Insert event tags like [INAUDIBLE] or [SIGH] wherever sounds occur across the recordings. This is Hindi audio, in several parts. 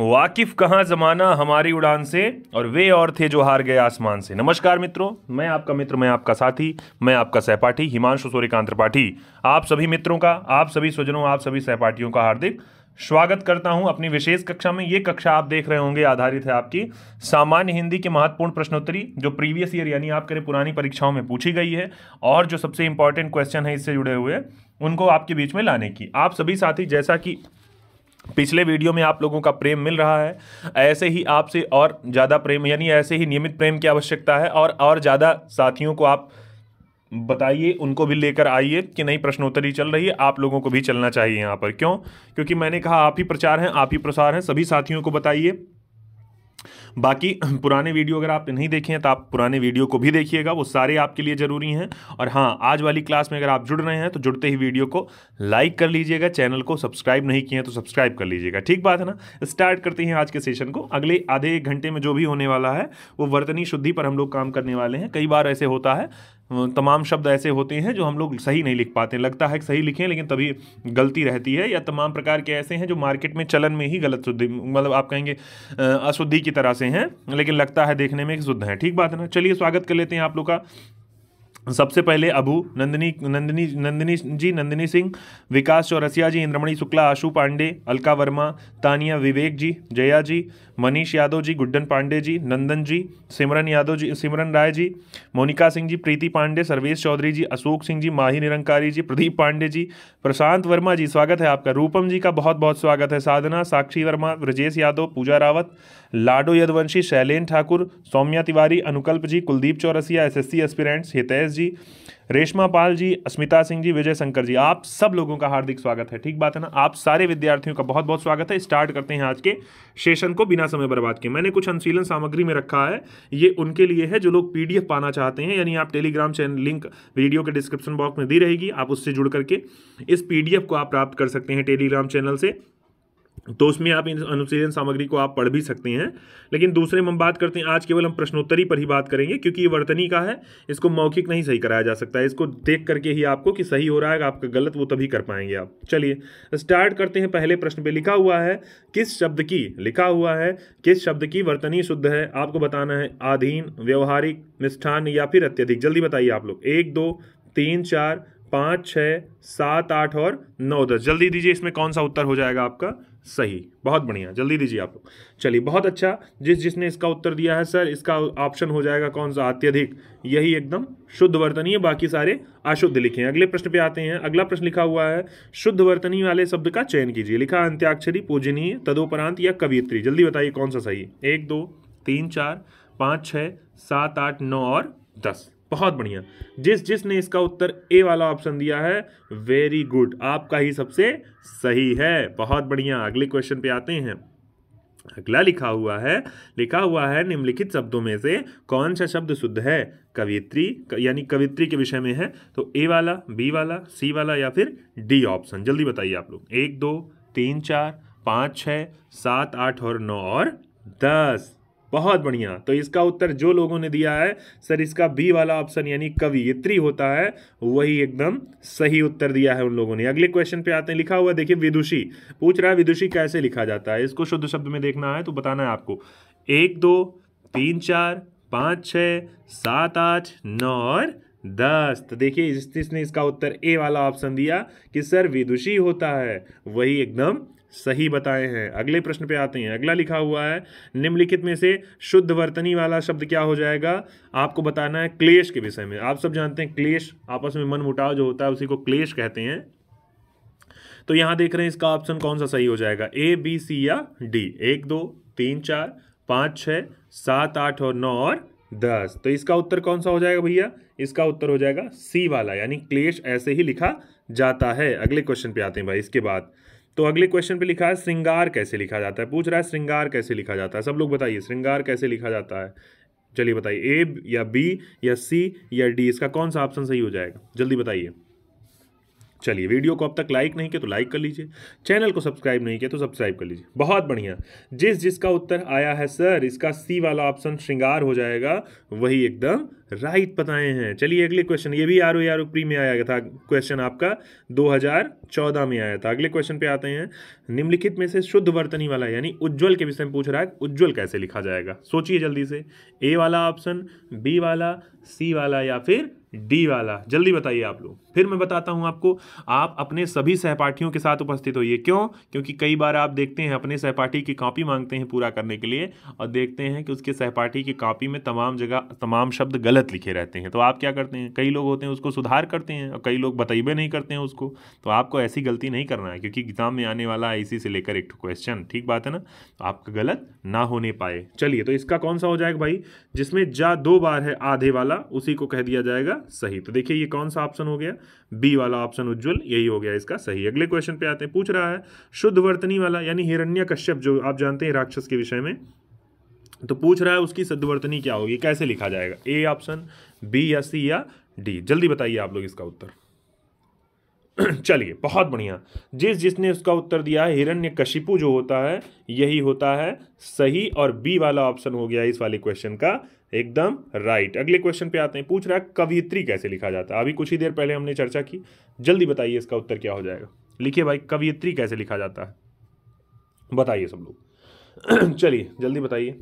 वाकिफ कहाँ ज़माना हमारी उड़ान से और वे और थे जो हार गए आसमान से नमस्कार मित्रों मैं आपका मित्र मैं आपका साथी मैं आपका सहपाठी हिमांशु सूर्यकांत त्रिपाठी आप सभी मित्रों का आप सभी स्वजनों आप सभी सहपाठियों का हार्दिक स्वागत करता हूं अपनी विशेष कक्षा में ये कक्षा आप देख रहे होंगे आधारित है आपकी सामान्य हिंदी के महत्वपूर्ण प्रश्नोत्तरी जो प्रीवियस ईयर यानी आपके पुरानी परीक्षाओं में पूछी गई है और जो सबसे इंपॉर्टेंट क्वेश्चन है इससे जुड़े हुए उनको आपके बीच में लाने की आप सभी साथी जैसा कि पिछले वीडियो में आप लोगों का प्रेम मिल रहा है ऐसे ही आपसे और ज़्यादा प्रेम यानी ऐसे ही नियमित प्रेम की आवश्यकता है और और ज़्यादा साथियों को आप बताइए उनको भी लेकर आइए कि नई प्रश्नोत्तरी चल रही है आप लोगों को भी चलना चाहिए यहाँ पर क्यों क्योंकि मैंने कहा आप ही प्रचार हैं आप ही प्रसार हैं सभी साथियों को बताइए बाकी [CLEARS THROAT] पुराने वीडियो अगर आप नहीं देखे हैं तो आप पुराने वीडियो को भी देखिएगा वो सारे आपके लिए ज़रूरी हैं और हाँ आज वाली क्लास में अगर आप जुड़ रहे हैं तो जुड़ते ही वीडियो को लाइक कर लीजिएगा चैनल को सब्सक्राइब नहीं किए हैं तो सब्सक्राइब कर लीजिएगा ठीक बात है ना स्टार्ट करते हैं आज के सेशन को अगले आधे एक घंटे में जो भी होने वाला है वो वर्तनी शुद्धि पर हम लोग काम करने वाले हैं कई बार ऐसे होता है तमाम शब्द ऐसे होते हैं जो हम लोग सही नहीं लिख पाते लगता है कि सही लिखें लेकिन तभी गलती रहती है या तमाम प्रकार के ऐसे हैं जो मार्केट में चलन में ही गलत शुद्धि मतलब आप कहेंगे अशुद्धि की तरह से हैं लेकिन लगता है देखने में शुद्ध है ठीक बात है ना चलिए स्वागत कर लेते हैं आप लोग का सबसे पहले अबू नंदनी नंदनी नंदनी जी नंदनी सिंह विकास चौरसिया जी इंद्रमणि शुक्ला आशु पांडे अलका वर्मा तानिया विवेक जी जया जी मनीष यादव जी गुड्डन पांडे जी नंदन जी सिमरन यादव जी सिमरन राय जी मोनिका सिंह जी प्रीति पांडे सर्वेश चौधरी जी अशोक सिंह जी माही निरंकारी जी प्रदीप पांडे जी प्रशांत वर्मा जी स्वागत है आपका रूपम जी का बहुत बहुत स्वागत है Sadhana Sakshi Verma Brajesh Yadav Pooja Rawat Lado Yadvanshi Shailen Thakur Saumya Tiwari Anukalp ji Kuldeep Chaurasia S S aspirants Hitesh ji Reshma Pal ji Asmita Singh ji Vijay Shankar ji आप सब लोगों का हार्दिक स्वागत है ठीक बात है ना आप सारे विद्यार्थियों का बहुत बहुत स्वागत है स्टार्ट करते हैं आज के सेशन को बिना समय बर्बाद किए मैंने कुछ अनुशीलन सामग्री में रखा है ये उनके लिए है जो लोग पी पाना चाहते हैं यानी आप टेलीग्राम चैनल लिंक वीडियो के डिस्क्रिप्शन बॉक्स में दी रहेगी आप उससे जुड़ करके इस पी को आप प्राप्त कर सकते हैं टेलीग्राम चैनल से तो उसमें आप इन अनुशीलन सामग्री को आप पढ़ भी सकते हैं लेकिन दूसरे में हम बात करते हैं आज केवल हम प्रश्नोत्तरी पर ही बात करेंगे क्योंकि ये वर्तनी का है इसको मौखिक नहीं सही कराया जा सकता है इसको देख करके ही आपको कि सही हो रहा है आपका गलत वो तभी कर पाएंगे आप चलिए स्टार्ट करते हैं पहले प्रश्न पर लिखा हुआ है किस शब्द की लिखा हुआ है किस शब्द की वर्तनी शुद्ध है आपको बताना है आधीन व्यवहारिक निष्ठान या फिर अत्यधिक जल्दी बताइए आप लोग एक दो तीन चार पाँच छः सात आठ और नौ दस जल्दी दीजिए इसमें कौन सा उत्तर हो जाएगा आपका सही बहुत बढ़िया जल्दी दीजिए आप चलिए बहुत अच्छा जिस जिसने इसका उत्तर दिया है सर इसका ऑप्शन हो जाएगा कौन सा अत्यधिक यही एकदम शुद्ध वर्तनीय बाकी सारे अशुद्ध लिखे हैं अगले प्रश्न पे आते हैं अगला प्रश्न लिखा हुआ है शुद्ध वर्तनी वाले शब्द का चयन कीजिए लिखा अंत्याक्षरी पूजनीय तदोपरांत या कवियत्री जल्दी बताइए कौन सा सही एक दो तीन चार पाँच छः सात आठ नौ और दस बहुत बढ़िया जिस जिसने इसका उत्तर ए वाला ऑप्शन दिया है वेरी गुड आपका ही सबसे सही है बहुत बढ़िया अगले क्वेश्चन पे आते हैं अगला लिखा हुआ है लिखा हुआ है निम्नलिखित शब्दों में से कौन सा शब्द शुद्ध है कवित्री यानी कवित्री के विषय में है तो ए वाला बी वाला सी वाला या फिर डी ऑप्शन जल्दी बताइए आप लोग एक दो तीन चार पाँच छः सात आठ और नौ और दस बहुत बढ़िया तो इसका उत्तर जो लोगों ने दिया है सर इसका बी वाला ऑप्शन यानी कवियत्री होता है वही एकदम सही उत्तर दिया है उन लोगों ने अगले क्वेश्चन पे आते हैं लिखा हुआ देखिए विदुषी पूछ रहा है विदुषी कैसे लिखा जाता है इसको शुद्ध शब्द में देखना है तो बताना है आपको एक दो तीन चार पाँच छ सात आठ नौ और दस तो देखिए जिसने इसका उत्तर ए वाला ऑप्शन दिया कि सर विदुषी होता है वही एकदम सही बताए हैं अगले प्रश्न पे आते हैं अगला लिखा हुआ है निम्नलिखित में से शुद्ध वर्तनी वाला शब्द क्या हो जाएगा आपको बताना है क्लेश के विषय में आप सब जानते हैं क्लेश आपस में मन मुटाव जो होता है उसी को क्लेश कहते हैं तो यहां देख रहे हैं इसका ऑप्शन कौन सा सही हो जाएगा ए बी सी या डी एक दो तीन चार पांच छ सात आठ और नौ और दस तो इसका उत्तर कौन सा हो जाएगा भैया इसका उत्तर हो जाएगा सी वाला यानी क्लेश ऐसे ही लिखा जाता है अगले क्वेश्चन पे आते हैं भाई इसके बाद तो अगले क्वेश्चन पे लिखा है श्रृंगार कैसे लिखा जाता है पूछ रहा है श्रृंगार कैसे लिखा जाता है सब लोग बताइए श्रृंगार कैसे लिखा जाता है चलिए बताइए ए या बी या सी या डी इसका कौन सा ऑप्शन सही हो जाएगा जल्दी बताइए चलिए वीडियो को अब तक लाइक नहीं किया तो लाइक कर लीजिए चैनल को सब्सक्राइब नहीं किया तो सब्सक्राइब कर लीजिए बहुत बढ़िया जिस जिसका उत्तर आया है सर इसका सी वाला ऑप्शन श्रृंगार हो जाएगा वही एकदम राइट बताए हैं चलिए अगले क्वेश्चन ये भी आर ओ आर प्री में आया था क्वेश्चन आपका 2014 में आया था अगले क्वेश्चन पे आते हैं निम्नलिखित में से शुद्ध वर्तनी वाला यानी उज्ज्वल के विषय में पूछ रहा है उज्ज्वल कैसे लिखा जाएगा सोचिए जल्दी से ए वाला ऑप्शन बी वाला सी वाला या फिर डी वाला जल्दी बताइए आप लोग फिर मैं बताता हूं आपको आप अपने सभी सहपाठियों के साथ उपस्थित होइए क्यों क्योंकि कई बार आप देखते हैं अपने सहपाठी की कॉपी मांगते हैं पूरा करने के लिए और देखते हैं कि उसके सहपाठी की कॉपी में तमाम जगह तमाम शब्द गलत लिखे रहते हैं तो आप क्या करते हैं कई लोग होते हैं उसको सुधार करते हैं और कई लोग बताइबे नहीं करते हैं उसको तो आपको ऐसी गलती नहीं करना है क्योंकि एग्जाम में आने वाला है इसी से लेकर एक क्वेश्चन ठीक बात है ना तो आपका गलत ना होने पाए चलिए तो इसका कौन सा हो जाएगा भाई जिसमें जा दो बार है आधे वाला उसी को कह दिया जाएगा सही तो देखिए ये कौन सा ऑप्शन हो गया बी वाला ऑप्शन उज्जवल यही हो गया इसका सही अगले क्वेश्चन पे आते हैं पूछ रहा है शुद्ध वर्तनी वाला यानी हिरण्य कश्यप जो आप जानते हैं राक्षस के विषय में तो पूछ रहा है उसकी सद्वर्तनी क्या होगी कैसे लिखा जाएगा ए ऑप्शन बी या सी या डी जल्दी बताइए आप लोग इसका उत्तर [CLEARS THROAT] चलिए बहुत बढ़िया जिस जिसने उसका उत्तर दिया है हिरण्य कशिपु जो होता है यही होता है सही और बी वाला ऑप्शन हो गया इस वाले क्वेश्चन का एकदम राइट अगले क्वेश्चन पे आते हैं पूछ रहा है कवियत्री कैसे लिखा जाता है अभी कुछ ही देर पहले हमने चर्चा की जल्दी बताइए इसका उत्तर क्या हो जाएगा लिखिए भाई कवियत्री कैसे लिखा जाता है बताइए सब लोग [CLEARS THROAT] चलिए जल्दी बताइए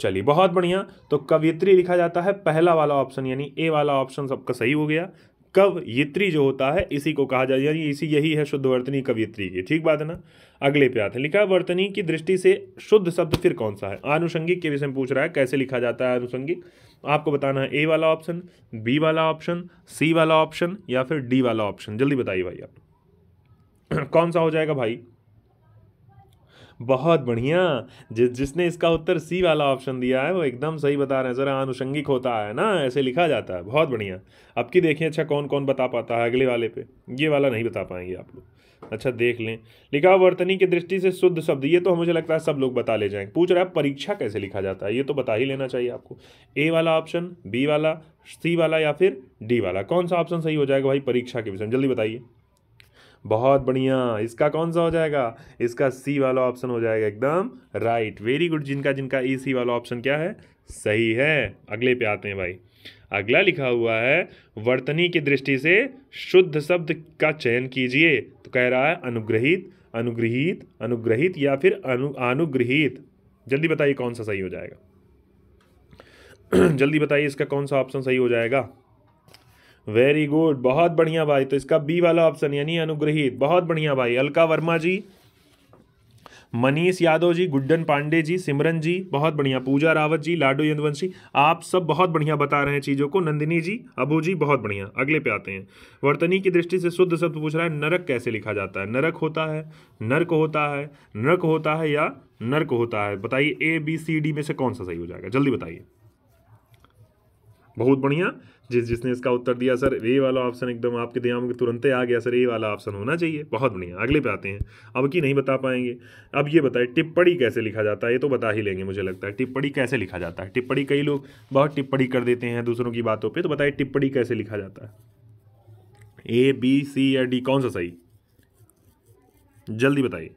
चलिए बहुत बढ़िया तो कवियत्री लिखा जाता है पहला वाला ऑप्शन यानी ए वाला ऑप्शन सबका सही हो गया कवयित्री जो होता है इसी को कहा जाए यानी इसी यही है शुद्ध वर्तनी कवयित्री की ठीक बात है ना अगले पे आते हैं लिखा वर्तनी की दृष्टि से शुद्ध शब्द फिर कौन सा है आनुषंगिक के विषय में पूछ रहा है कैसे लिखा जाता है आनुषंगिक आपको बताना है ए वाला ऑप्शन बी वाला ऑप्शन सी वाला ऑप्शन या फिर डी वाला ऑप्शन जल्दी बताइए भाई आप [CLEARS THROAT] कौन सा हो जाएगा भाई बहुत बढ़िया जिस जिसने इसका उत्तर सी वाला ऑप्शन दिया है वो एकदम सही बता रहे हैं ज़रा आनुषंगिक होता है ना ऐसे लिखा जाता है बहुत बढ़िया अब की देखें अच्छा कौन कौन बता पाता है अगले वाले पे ये वाला नहीं बता पाएंगे आप लोग अच्छा देख लें लिखा वर्तनी की दृष्टि से शुद्ध शब्द ये तो मुझे लगता है सब लोग बता ले जाएंगे पूछ रहा है परीक्षा कैसे लिखा जाता है ये तो बता ही लेना चाहिए आपको ए वाला ऑप्शन बी वाला सी वाला या फिर डी वाला कौन सा ऑप्शन सही हो जाएगा भाई परीक्षा के विषय में जल्दी बताइए बहुत बढ़िया इसका कौन सा हो जाएगा इसका सी वाला ऑप्शन हो जाएगा एकदम राइट वेरी गुड जिनका जिनका ई e, सी वाला ऑप्शन क्या है सही है अगले पे आते हैं भाई अगला लिखा हुआ है वर्तनी की दृष्टि से शुद्ध शब्द का चयन कीजिए तो कह रहा है अनुग्रहित अनुग्रहित अनुग्रहित या फिर अनु अनुग्रहित जल्दी बताइए कौन सा सही हो जाएगा [CLEARS THROAT] जल्दी बताइए इसका कौन सा ऑप्शन सही हो जाएगा वेरी गुड बहुत बढ़िया भाई तो इसका बी वाला ऑप्शन यानी अनुग्रहित बहुत बढ़िया भाई अलका वर्मा जी मनीष यादव जी गुड्डन पांडे जी सिमरन जी बहुत बढ़िया पूजा रावत जी लाडू यदवंशी आप सब बहुत बढ़िया बता रहे हैं चीज़ों को नंदिनी जी अबू जी बहुत बढ़िया अगले पे आते हैं वर्तनी की दृष्टि से शुद्ध शब्द पूछ रहा है नरक कैसे लिखा जाता है नरक होता है नर्क होता है नर्क होता है या नर्क होता है बताइए ए बी सी डी में से कौन सा सही हो जाएगा जल्दी बताइए बहुत बढ़िया जिस जिसने इसका उत्तर दिया सर ए वाला ऑप्शन एकदम आपके दिमाग में तुरंत ही आ गया सर ए वाला ऑप्शन होना चाहिए बहुत बढ़िया अगले पे आते हैं अब की नहीं बता पाएंगे अब ये बताए टिप्पणी कैसे लिखा जाता है ये तो बता ही लेंगे मुझे लगता है टिप्पणी कैसे लिखा जाता है टिप्पणी कई लोग बहुत टिप्पणी कर देते हैं दूसरों की बातों पर तो बताइए टिप्पणी कैसे लिखा जाता है ए बी सी या डी कौन सा सही जल्दी बताइए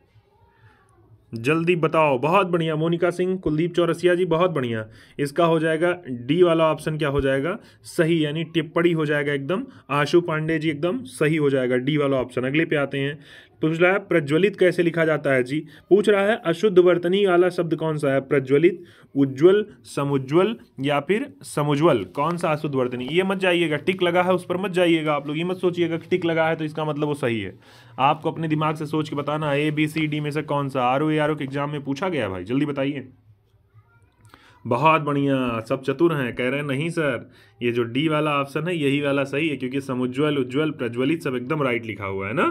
जल्दी बताओ बहुत बढ़िया मोनिका सिंह कुलदीप चौरसिया जी बहुत बढ़िया इसका हो जाएगा डी वाला ऑप्शन क्या हो जाएगा सही यानी टिप्पणी हो जाएगा एकदम आशु पांडे जी एकदम सही हो जाएगा डी वाला ऑप्शन अगले पे आते हैं तो पूछ रहा है प्रज्वलित कैसे लिखा जाता है जी पूछ रहा है अशुद्ध वर्तनी वाला शब्द कौन सा है प्रज्वलित उज्ज्वल समुज्वल या फिर समुज्वल कौन सा अशुद्ध वर्तनी ये मत जाइएगा टिक लगा है उस पर मत जाइएगा आप लोग ये मत सोचिएगा कि टिक लगा है तो इसका मतलब वो सही है आपको अपने दिमाग से सोच के बताना ए बी सी डी में से कौन सा R O A R O के एग्जाम में पूछा गया भाई जल्दी बताइए बहुत बढ़िया सब चतुर हैं कह रहे हैं नहीं सर ये जो डी वाला ऑप्शन है यही वाला सही है क्योंकि समुज्ज्वल उज्ज्वल प्रज्वलित सब एकदम राइट लिखा हुआ है ना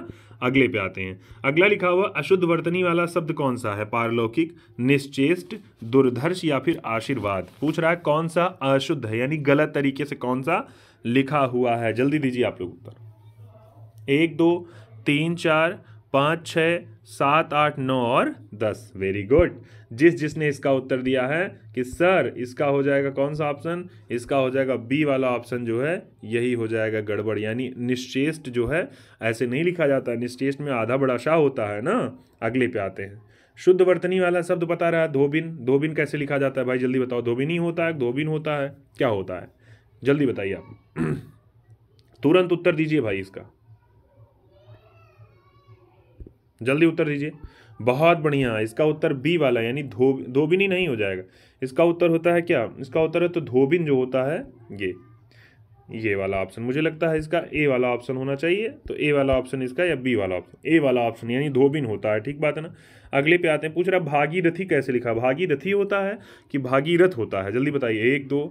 अगले पे आते हैं अगला लिखा हुआ अशुद्ध वर्तनी वाला शब्द कौन सा है पारलौकिक निश्चेष्ट दुर्धर्ष या फिर आशीर्वाद पूछ रहा है कौन सा अशुद्ध है यानी गलत तरीके से कौन सा लिखा हुआ है जल्दी दीजिए आप लोग उत्तर एक दो तीन चार पाँच छः सात आठ नौ और दस वेरी गुड जिस जिसने इसका उत्तर दिया है कि सर इसका हो जाएगा कौन सा ऑप्शन इसका हो जाएगा बी वाला ऑप्शन जो है यही हो जाएगा गड़बड़ यानी निश्चेष्ट जो है ऐसे नहीं लिखा जाता निश्चेष्ट में आधा बड़ा शाह होता है ना अगले पे आते हैं शुद्ध वर्तनी वाला शब्द बता रहा है धोबिन धोबिन कैसे लिखा जाता है भाई जल्दी बताओ धोबिन ही होता है धोबिन होता है क्या होता है जल्दी बताइए आप [CLEARS THROAT] तुरंत उत्तर दीजिए भाई इसका जल्दी उत्तर दीजिए बहुत बढ़िया इसका उत्तर बी वाला यानी धोबिन ही नहीं हो जाएगा इसका उत्तर होता है क्या इसका उत्तर है तो धोबिन जो होता है ये ये वाला ऑप्शन मुझे लगता है इसका ए वाला ऑप्शन होना चाहिए तो ए वाला ऑप्शन इसका या बी वाला ऑप्शन ए वाला ऑप्शन यानी धोबिन होता है ठीक बात है ना अगले पे आते हैं पूछ रहा भागीरथी कैसे लिखा भागीरथी होता है कि भागीरथ होता है जल्दी बताइए एक दो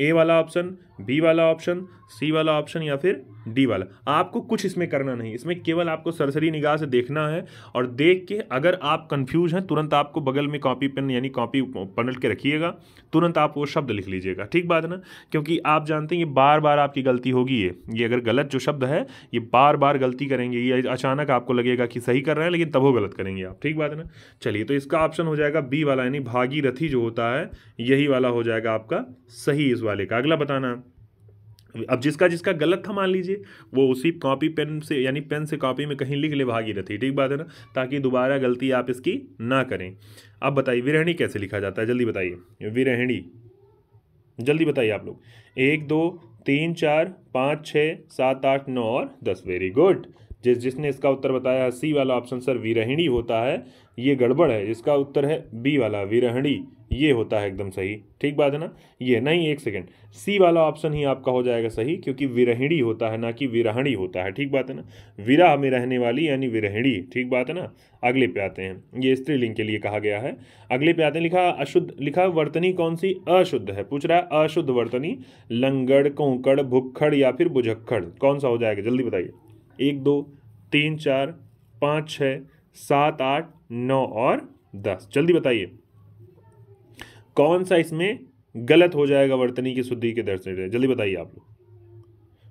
ए वाला ऑप्शन बी वाला ऑप्शन सी वाला ऑप्शन या फिर डी वाला आपको कुछ इसमें करना नहीं इसमें केवल आपको सरसरी निगाह से देखना है और देख के अगर आप कंफ्यूज हैं तुरंत आपको बगल में कॉपी पेन यानी कॉपी पलट के रखिएगा तुरंत आप वो शब्द लिख लीजिएगा ठीक बात ना क्योंकि आप जानते हैं ये बार बार आपकी गलती होगी ये ये अगर गलत जो शब्द है ये बार बार गलती करेंगे ये अचानक आपको लगेगा कि सही कर रहे हैं लेकिन तब वो गलत करेंगे आप ठीक बात है ना चलिए तो इसका ऑप्शन हो जाएगा बी वाला यानी भागीरथी जो होता है यही वाला हो जाएगा आपका सही इस वाले का अगला बताना अब जिसका जिसका गलत था मान लीजिए वो उसी कॉपी पेन से यानी पेन से कॉपी में कहीं लिख ले भागी भागीरथी ठीक बात है ना ताकि दोबारा गलती आप इसकी ना करें अब बताइए विरहणी कैसे लिखा जाता है जल्दी बताइए विरहणी जल्दी बताइए आप लोग एक दो तीन चार पाँच छः सात आठ नौ और दस वेरी गुड जिस जिसने इसका उत्तर बताया सी वाला ऑप्शन सर विरहिणी होता है ये गड़बड़ है इसका उत्तर है बी वाला विरहणी ये होता है एकदम सही ठीक बात है ना ये नहीं एक सेकेंड सी वाला ऑप्शन ही आपका हो जाएगा सही क्योंकि विरहिणी होता है ना कि विरहणी होता है ठीक बात है ना विराह में रहने वाली यानी विरहिणी ठीक बात है ना अगले पे आते हैं ये स्त्रीलिंग के लिए कहा गया है अगले पे आते हैं लिखा अशुद्ध लिखा वर्तनी कौन सी अशुद्ध है पूछ रहा है अशुद्ध वर्तनी लंगड़ कोंकड़ भुक्खड़ या फिर बुझक्खड़ कौन सा हो जाएगा जल्दी बताइए एक दो तीन चार पाँच छः सात आठ नौ और दस जल्दी बताइए कौन सा इसमें गलत हो जाएगा वर्तनी की शुद्धि के दर्शन से जल्दी बताइए आप लोग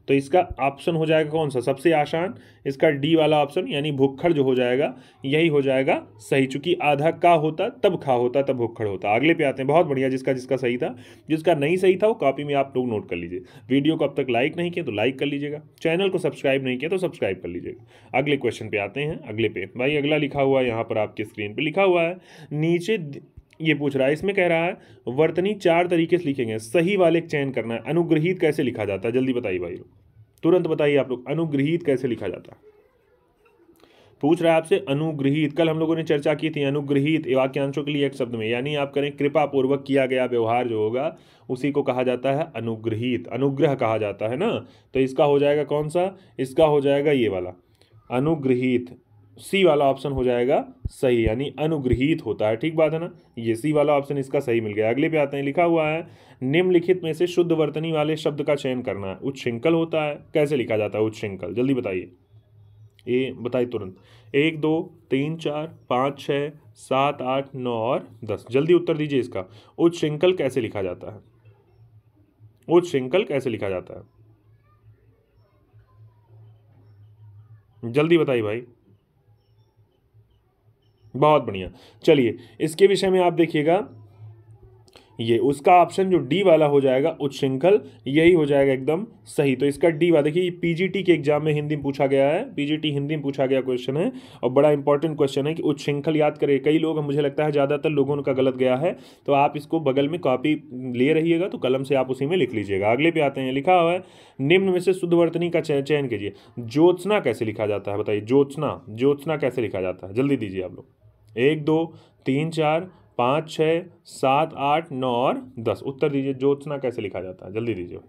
तो इसका ऑप्शन हो जाएगा कौन सा सबसे आसान इसका डी वाला ऑप्शन यानी भुखड़ जो हो जाएगा यही हो जाएगा सही चूंकि आधा का होता तब खा होता तब भुखड़ होता अगले पे आते हैं बहुत बढ़िया जिसका जिसका सही था जिसका नहीं सही था वो कॉपी में आप लोग नोट कर लीजिए वीडियो को अब तक लाइक नहीं किया तो लाइक कर लीजिएगा चैनल को सब्सक्राइब नहीं किया तो सब्सक्राइब कर लीजिएगा अगले क्वेश्चन पे आते हैं अगले पे भाई अगला लिखा हुआ है यहाँ पर आपकी स्क्रीन पर लिखा हुआ है नीचे ये पूछ रहा है इसमें कह रहा है वर्तनी चार तरीके से लिखेंगे सही वाले चयन करना है अनुग्रहित कैसे लिखा जाता है जल्दी बताइए भाई लोग तुरंत बताइए आप लोग अनुग्रहित कैसे लिखा जाता है पूछ रहा है आपसे अनुग्रहित कल हम लोगों ने चर्चा की थी अनुग्रहित वाक्यांशों के लिए एक शब्द में यानी आप करें कृपा पूर्वक किया गया व्यवहार जो होगा उसी को कहा जाता है अनुग्रहित अनुग्रह कहा जाता है ना तो इसका हो जाएगा कौन सा इसका हो जाएगा ये वाला अनुग्रहित सी वाला ऑप्शन हो जाएगा सही यानी अनुग्रहित होता है ठीक बात है ना ये सी वाला ऑप्शन इसका सही मिल गया अगले पे आते हैं लिखा हुआ है निम्नलिखित में से शुद्ध वर्तनी वाले शब्द का चयन करना है उच्छृंखल होता है कैसे लिखा जाता है उच्छृंखल जल्दी बताइए ये बताइए तुरंत एक दो तीन चार पाँच छः सात आठ नौ और दस जल्दी उत्तर दीजिए इसका उच्छृंखल कैसे लिखा जाता है उच्छृंखल कैसे लिखा जाता है जल्दी बताइए भाई बहुत बढ़िया चलिए इसके विषय में आप देखिएगा ये उसका ऑप्शन जो डी वाला हो जाएगा उच्छृंखल यही हो जाएगा एकदम सही तो इसका डी वाला देखिए पीजीटी के एग्जाम में हिंदी में पूछा गया है पीजीटी हिंदी में पूछा गया क्वेश्चन है और बड़ा इंपॉर्टेंट क्वेश्चन है कि उच्छृंखल याद करें कई लोग मुझे लगता है ज़्यादातर लोगों का गलत गया है तो आप इसको बगल में कॉपी ले रहिएगा तो कलम से आप उसी में लिख लीजिएगा अगले पे आते हैं लिखा हुआ है निम्न में से शुद्धवर्तनी का चयन कीजिए ज्योत्सना कैसे लिखा जाता है बताइए ज्योत्सना ज्योत्सना कैसे लिखा जाता है जल्दी दीजिए आप लोग एक दो तीन चार पाँच छः सात आठ नौ और दस उत्तर दीजिए ज्योत्सना कैसे लिखा जाता है जल्दी दीजिए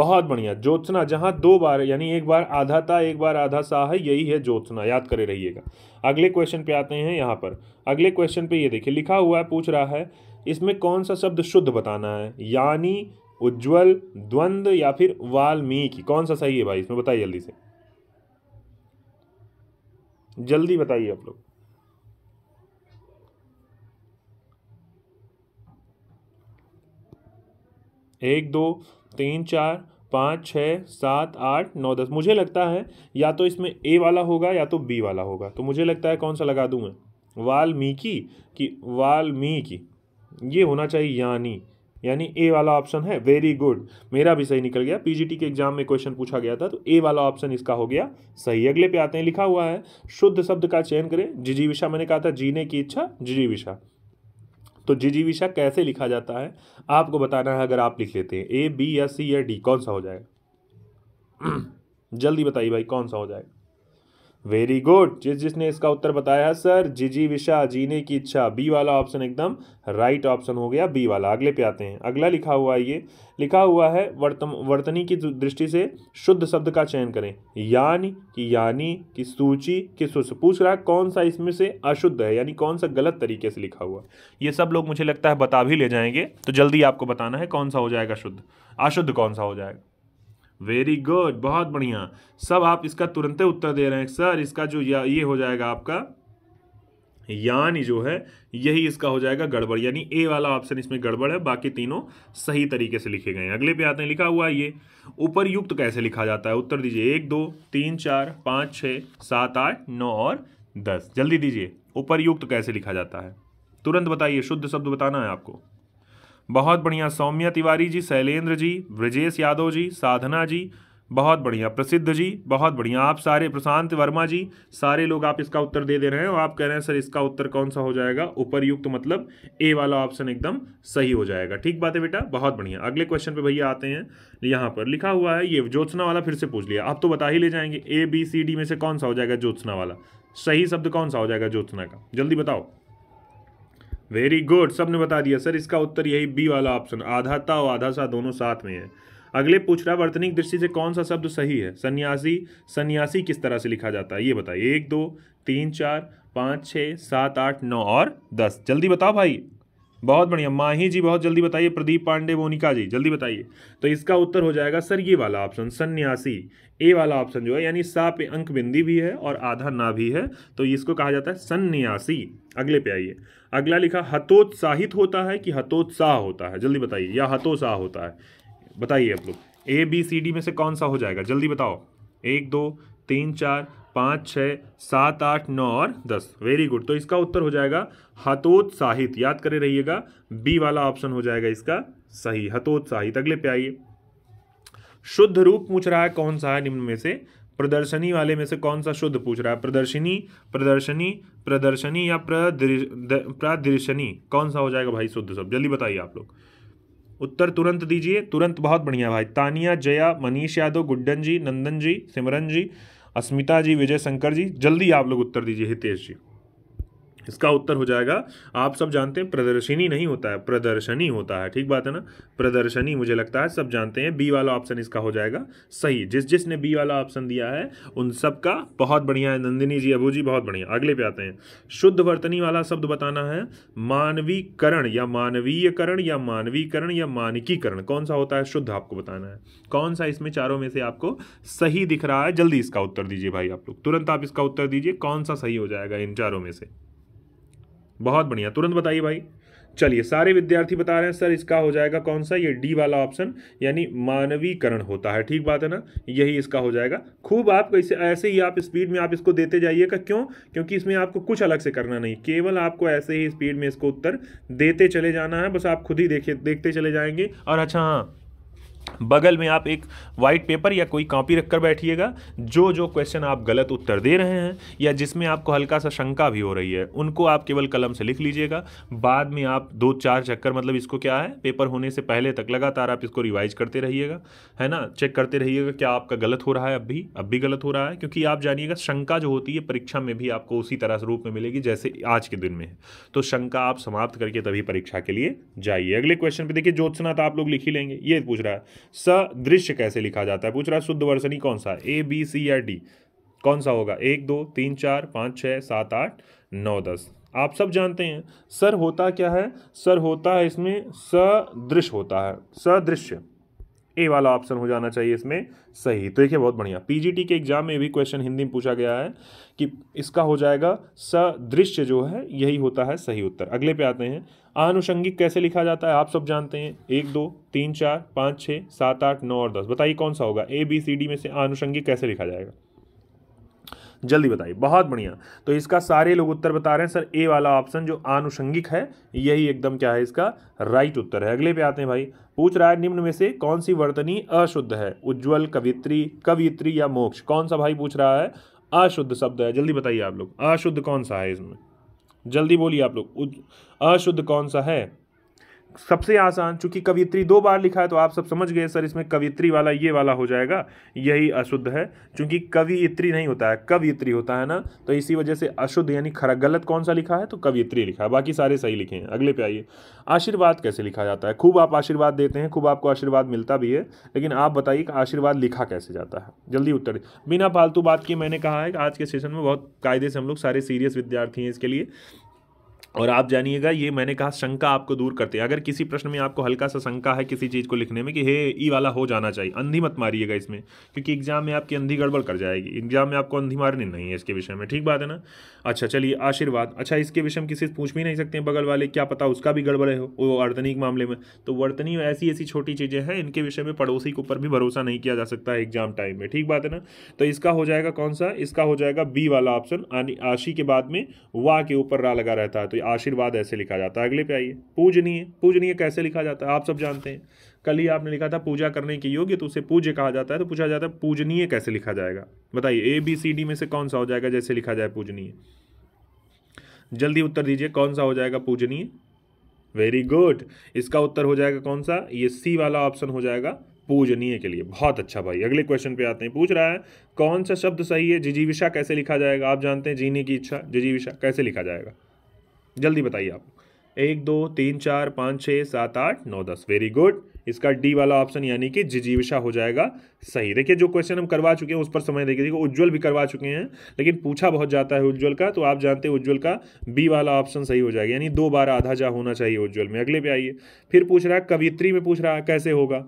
बहुत बढ़िया ज्योत्सना जहाँ दो बार यानी एक बार आधा था एक बार आधा सा है यही है ज्योत्सना याद करे रहिएगा अगले क्वेश्चन पे आते हैं यहाँ पर अगले क्वेश्चन पे ये देखिए लिखा हुआ है पूछ रहा है इसमें कौन सा शब्द शुद्ध बताना है यानी उज्ज्वल द्वंद्व या फिर वाल्मीकि कौन सा सही है भाई इसमें बताइए जल्दी से जल्दी बताइए आप लोग एक दो तीन चार पाँच छः सात आठ नौ दस मुझे लगता है या तो इसमें ए वाला होगा या तो बी वाला होगा तो मुझे लगता है कौन सा लगा दूँ मैं वाल्मीकि कि वाल्मीकि ये होना चाहिए यानी यानी ए वाला ऑप्शन है वेरी गुड मेरा भी सही निकल गया पीजीटी के एग्जाम में क्वेश्चन पूछा गया था तो ए वाला ऑप्शन इसका हो गया सही अगले पे आते हैं लिखा हुआ है शुद्ध शब्द का चयन करें जिजीविशा मैंने कहा था जीने की इच्छा जिजीविशा तो जिजीविशा कैसे लिखा जाता है आपको बताना है अगर आप लिख लेते हैं ए बी या सी या डी कौन सा हो जाएगा [CLEARS THROAT] जल्दी बताइए भाई कौन सा हो जाएगा वेरी गुड जिस जिसने इसका उत्तर बताया सर जिजी विशा जीने की इच्छा बी वाला ऑप्शन एकदम राइट ऑप्शन हो गया बी वाला अगले पे आते हैं अगला लिखा हुआ है ये लिखा हुआ है वर्तम वर्तनी की दृष्टि से शुद्ध शब्द का चयन करें यानी कि यानी कि सूची कि सुस पूछ रहा है कौन सा इसमें से अशुद्ध है यानी कौन सा गलत तरीके से लिखा हुआ ये सब लोग मुझे लगता है बता भी ले जाएंगे तो जल्दी आपको बताना है कौन सा हो जाएगा शुद्ध अशुद्ध कौन सा हो जाएगा वेरी गुड बहुत बढ़िया सब आप इसका तुरंत उत्तर दे रहे हैं सर इसका जो या ये हो जाएगा आपका यानी जो है यही इसका हो जाएगा गड़बड़ यानी ए वाला ऑप्शन इसमें गड़बड़ है बाकी तीनों सही तरीके से लिखे गए हैं अगले पे आते हैं लिखा हुआ है ये युक्त कैसे लिखा जाता है उत्तर दीजिए एक दो तीन चार पाँच छः सात आठ नौ और दस जल्दी दीजिए उपरयुक्त कैसे लिखा जाता है तुरंत बताइए शुद्ध शब्द बताना है आपको बहुत बढ़िया सौम्या तिवारी जी शैलेंद्र जी ब्रजेश यादव जी साधना जी बहुत बढ़िया प्रसिद्ध जी बहुत बढ़िया आप सारे प्रशांत वर्मा जी सारे लोग आप इसका उत्तर दे दे रहे हैं और आप कह रहे हैं सर इसका उत्तर कौन सा हो जाएगा उपरयुक्त तो मतलब ए वाला ऑप्शन एकदम सही हो जाएगा ठीक बात है बेटा बहुत बढ़िया अगले क्वेश्चन पे भैया आते हैं यहाँ पर लिखा हुआ है ये ज्योत्सना वाला फिर से पूछ लिया आप तो बता ही ले जाएंगे ए बी सी डी में से कौन सा हो जाएगा ज्योत्सना वाला सही शब्द कौन सा हो जाएगा ज्योत्सना का जल्दी बताओ वेरी गुड सब ने बता दिया सर इसका उत्तर यही बी वाला ऑप्शन आधा ता और आधा सा दोनों साथ में है अगले पूछ रहा वर्तनिक दृष्टि से कौन सा शब्द सही है सन्यासी सन्यासी किस तरह से लिखा जाता है ये बताइए एक दो तीन चार पाँच छः सात आठ नौ और दस जल्दी बताओ भाई बहुत बढ़िया माही जी बहुत जल्दी बताइए प्रदीप पांडे मोनिका जी जल्दी बताइए तो इसका उत्तर हो जाएगा सर ये वाला ऑप्शन सन्यासी ए वाला ऑप्शन जो है यानी सा पे अंक बिंदी भी है और आधा ना भी है तो इसको कहा जाता है सन्यासी अगले पे आइए अगला लिखा हतोत्साहित होता है कि हतोत्साह होता है जल्दी बताइए या हतोत्साह होता है बताइए आप लोग ए बी सी डी में से कौन सा हो जाएगा जल्दी बताओ एक दो तीन चार पाँच छः सात आठ नौ और दस वेरी गुड तो इसका उत्तर हो जाएगा हतोत्साहित याद करे रहिएगा बी वाला ऑप्शन हो जाएगा इसका सही हतोत्साहित अगले पे आइए शुद्ध रूप पूछ रहा है कौन सा है निम्न में से प्रदर्शनी वाले में से कौन सा शुद्ध पूछ रहा है प्रदर्शनी प्रदर्शनी प्रदर्शनी या प्रदर्शनी कौन सा हो जाएगा भाई शुद्ध सब जल्दी बताइए आप लोग उत्तर तुरंत दीजिए तुरंत बहुत बढ़िया भाई तानिया जया मनीष यादव गुड्डन जी नंदन जी सिमरन जी अस्मिता जी विजय शंकर जी जल्दी आप लोग उत्तर दीजिए हितेश जी इसका उत्तर हो जाएगा आप सब जानते हैं प्रदर्शनी नहीं होता है प्रदर्शनी होता है ठीक बात है ना प्रदर्शनी मुझे लगता है सब जानते हैं बी वाला ऑप्शन इसका हो जाएगा सही जिस जिसने बी वाला ऑप्शन दिया है उन सब का बहुत बढ़िया है नंदिनी जी अबू जी बहुत बढ़िया अगले पे आते हैं शुद्ध वर्तनी वाला शब्द बताना है मानवीकरण या मानवीयकरण या मानवीकरण या मानकीकरण कौन सा होता है शुद्ध आपको बताना है कौन सा इसमें चारों में से आपको सही दिख रहा है जल्दी इसका उत्तर दीजिए भाई आप लोग तुरंत आप इसका उत्तर दीजिए कौन सा सही हो जाएगा इन चारों में से बहुत बढ़िया तुरंत बताइए भाई चलिए सारे विद्यार्थी बता रहे हैं सर इसका हो जाएगा कौन सा ये डी वाला ऑप्शन यानी मानवीकरण होता है ठीक बात है ना यही इसका हो जाएगा खूब आप इसे ऐसे ही आप स्पीड में आप इसको देते जाइएगा क्यों क्योंकि इसमें आपको कुछ अलग से करना नहीं केवल आपको ऐसे ही स्पीड में इसको उत्तर देते चले जाना है बस आप खुद ही देखे देखते चले जाएंगे और अच्छा हाँ बगल में आप एक वाइट पेपर या कोई कॉपी रखकर बैठिएगा जो जो क्वेश्चन आप गलत उत्तर दे रहे हैं या जिसमें आपको हल्का सा शंका भी हो रही है उनको आप केवल कलम से लिख लीजिएगा बाद में आप दो चार चक्कर मतलब इसको क्या है पेपर होने से पहले तक लगातार आप इसको रिवाइज करते रहिएगा है ना चेक करते रहिएगा क्या आपका गलत हो रहा है अब भी अब भी गलत हो रहा है क्योंकि आप जानिएगा शंका जो होती है परीक्षा में भी आपको उसी तरह से रूप में मिलेगी जैसे आज के दिन में तो शंका आप समाप्त करके तभी परीक्षा के लिए जाइए अगले क्वेश्चन पे देखिए ज्योत्सना तो आप लोग लिख ही लेंगे ये पूछ रहा है सदृश्य कैसे लिखा जाता है पूछ रहा है शुद्ध वर्षनी कौन सा ए बी सी या डी कौन सा होगा एक दो तीन चार पाँच छः सात आठ नौ दस आप सब जानते हैं सर होता क्या है सर होता है इसमें सदृश होता है सदृश्य ए वाला ऑप्शन हो जाना चाहिए इसमें सही तो देखिए बहुत बढ़िया पीजीटी के एग्जाम में भी क्वेश्चन हिंदी में पूछा गया है कि इसका हो जाएगा सदृश्य जो है यही होता है सही उत्तर अगले पे आते हैं आनुषंगिक कैसे लिखा जाता है आप सब जानते हैं एक दो तीन चार पाँच छः सात आठ नौ और दस बताइए कौन सा होगा ए बी सी डी में से आनुषंगिक कैसे लिखा जाएगा जल्दी बताइए बहुत बढ़िया तो इसका सारे लोग उत्तर बता रहे हैं सर ए वाला ऑप्शन जो आनुषंगिक है यही एकदम क्या है इसका राइट उत्तर है अगले पे आते हैं भाई पूछ रहा है निम्न में से कौन सी वर्तनी अशुद्ध है उज्ज्वल कवित्री कवित्री या मोक्ष कौन सा भाई पूछ रहा है अशुद्ध शब्द है जल्दी बताइए आप लोग अशुद्ध कौन सा है इसमें जल्दी बोलिए आप लोग अशुद्ध कौन सा है सबसे आसान चूंकि कवित्री दो बार लिखा है तो आप सब समझ गए सर इसमें कवित्री वाला ये वाला हो जाएगा यही अशुद्ध है चूंकि कवियत्री नहीं होता है कवियत्री होता है ना तो इसी वजह से अशुद्ध यानी खरा गलत कौन सा लिखा है तो कवियत्री लिखा है बाकी सारे सही लिखे हैं अगले पे आइए आशीर्वाद कैसे लिखा जाता है खूब आप आशीर्वाद देते हैं खूब आपको आशीर्वाद मिलता भी है लेकिन आप बताइए कि आशीर्वाद लिखा कैसे जाता है जल्दी उत्तर बिना फालतू बात किए मैंने कहा है कि आज के सेशन में बहुत कायदे से हम लोग सारे सीरियस विद्यार्थी हैं इसके लिए और आप जानिएगा ये मैंने कहा शंका आपको दूर करते हैं अगर किसी प्रश्न में आपको हल्का सा शंका है किसी चीज़ को लिखने में कि हे ई वाला हो जाना चाहिए अंधी मत मारिएगा इसमें क्योंकि एग्जाम में आपकी अंधी गड़बड़ कर जाएगी एग्जाम में आपको अंधी मारनी नहीं है इसके विषय में ठीक बात है ना अच्छा चलिए आशीर्वाद अच्छा इसके विषय में किसी से पूछ भी नहीं सकते हैं बगल वाले क्या पता उसका भी गड़बड़ है वो वर्तनी के मामले में तो वर्तनी ऐसी ऐसी छोटी चीज़ें हैं इनके विषय में पड़ोसी के ऊपर भी भरोसा नहीं किया जा सकता है एग्जाम टाइम में ठीक बात है ना तो इसका हो जाएगा कौन सा इसका हो जाएगा बी वाला ऑप्शन आशी के बाद में वाह के ऊपर रा लगा रहता है तो आशीर्वाद ऐसे लिखा जाता है अगले पे आइए पूजनीय पूजनीय कैसे लिखा जाता है आप सब जानते हैं कल ही आपने लिखा था पूजा करने के योग्य तो उसे पूज्य कहा जाता है तो पूछा जाता है पूजनीय कैसे लिखा जाएगा बताइए ए बी सी डी में से कौन सा हो जाएगा जैसे लिखा जाए पूजनीय जल्दी उत्तर दीजिए कौन सा हो जाएगा पूजनीय वेरी गुड इसका उत्तर हो जाएगा कौन सा ये सी वाला ऑप्शन हो जाएगा पूजनीय के लिए बहुत अच्छा भाई अगले क्वेश्चन पे आते हैं पूछ रहा है कौन सा शब्द सही है जिजीविशा कैसे लिखा जाएगा आप जानते हैं जीने की इच्छा जिजीविशा कैसे लिखा जाएगा जल्दी बताइए आप एक दो तीन चार पाँच छः सात आठ नौ दस वेरी गुड इसका डी वाला ऑप्शन यानी कि जिजीविशा हो जाएगा सही देखिए जो क्वेश्चन हम करवा चुके हैं उस पर समय देखिए देखिए उज्ज्वल भी करवा चुके हैं लेकिन पूछा बहुत जाता है उज्ज्वल का तो आप जानते हैं उज्ज्वल का बी वाला ऑप्शन सही हो जाएगा यानी दो बार आधा जा होना चाहिए उज्ज्वल में अगले पे आइए फिर पूछ रहा है कवित्री में पूछ रहा है कैसे होगा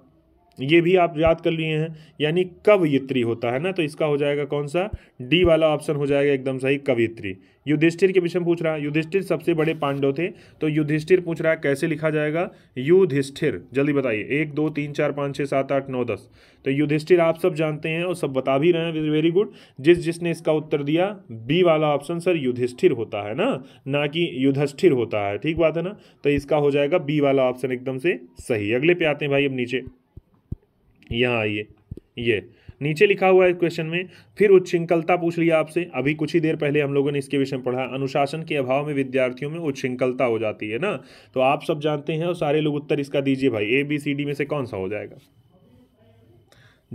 ये भी आप याद कर लिए हैं यानी कवयित्री होता है ना तो इसका हो जाएगा कौन सा डी वाला ऑप्शन हो जाएगा एकदम सही कवयित्री युधिष्ठिर के विषय में पूछ रहा है युधिष्ठिर सबसे बड़े पांडव थे तो युधिष्ठिर पूछ रहा है कैसे लिखा जाएगा युधिष्ठिर जल्दी बताइए एक दो तीन चार पाँच छः सात आठ नौ दस तो युधिष्ठिर आप सब जानते हैं और सब बता भी रहे हैं वेरी गुड जिस जिसने इसका उत्तर दिया बी वाला ऑप्शन सर युधिष्ठिर होता है ना ना कि युधिष्ठिर होता है ठीक बात है ना तो इसका हो जाएगा बी वाला ऑप्शन एकदम से सही अगले पे आते हैं भाई अब नीचे यहाँ आइए ये नीचे लिखा हुआ है क्वेश्चन में फिर उच्छृंखलता पूछ लिया आपसे अभी कुछ ही देर पहले हम लोगों ने इसके विषय में पढ़ा अनुशासन के अभाव में विद्यार्थियों में उच्छृंखलता हो जाती है ना तो आप सब जानते हैं और सारे लोग उत्तर इसका दीजिए भाई ए बी सी डी में से कौन सा हो जाएगा